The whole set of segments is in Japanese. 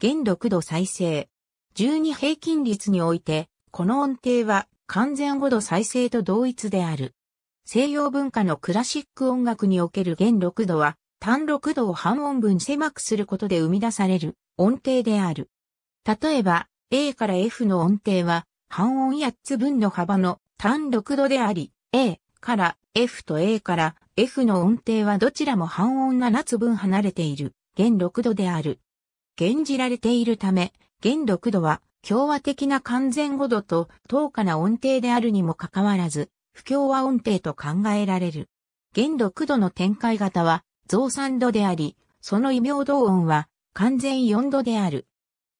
原6度再生。12平均率において、この音程は完全五度再生と同一である。西洋文化のクラシック音楽における原6度は、単6度を半音分狭くすることで生み出される音程である。例えば、A から F の音程は、半音8つ分の幅の単6度であり、A から F と A から F の音程はどちらも半音7つ分離れている、原6度である。現じられているため、弦六度は共和的な完全語度と等価な音程であるにもかかわらず、不協和音程と考えられる。弦六度の展開型は増三度であり、その異名同音は完全4度である。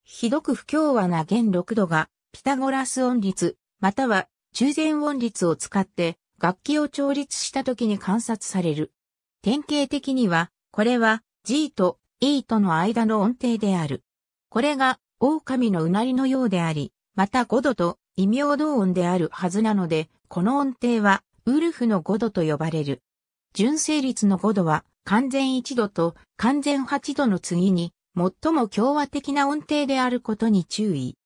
ひどく不協和な弦六度が、ピタゴラス音律、または中禅音律を使って楽器を調律した時に観察される。典型的には、これは G と E との間の音程である。これが、狼のうなりのようであり、また5度と異名同音であるはずなので、この音程は、ウルフの5度と呼ばれる。純正率の5度は、完全1度と完全8度の次に、最も共和的な音程であることに注意。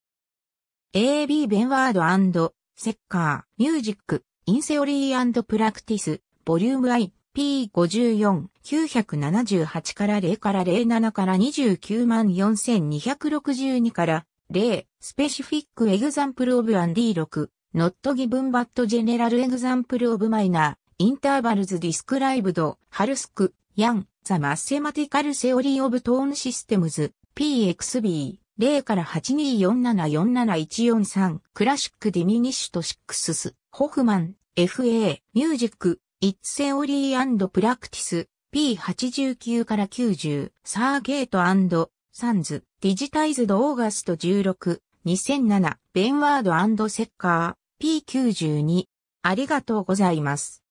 AB ベンワードセッカー、ミュージック、インセオリープラクティス、ボリューム I、P54、978から0から07から294,262から0、スペシフィックエグザンプルオブアン D6、not given but general example of minor, intervals described, ハルスク、ヤン、ザ・マッセマティカル・セオリー・オブ・トーン・システムズ、PXB、0から824747143、クラシック・ディミニッシュとシックスス、ホフマン、FA、ミュージック、It's Theory and Practice P89 から90サーゲートサンズディジタイズドオーガスト16 2007ベンワードセッカー P92 ありがとうございます。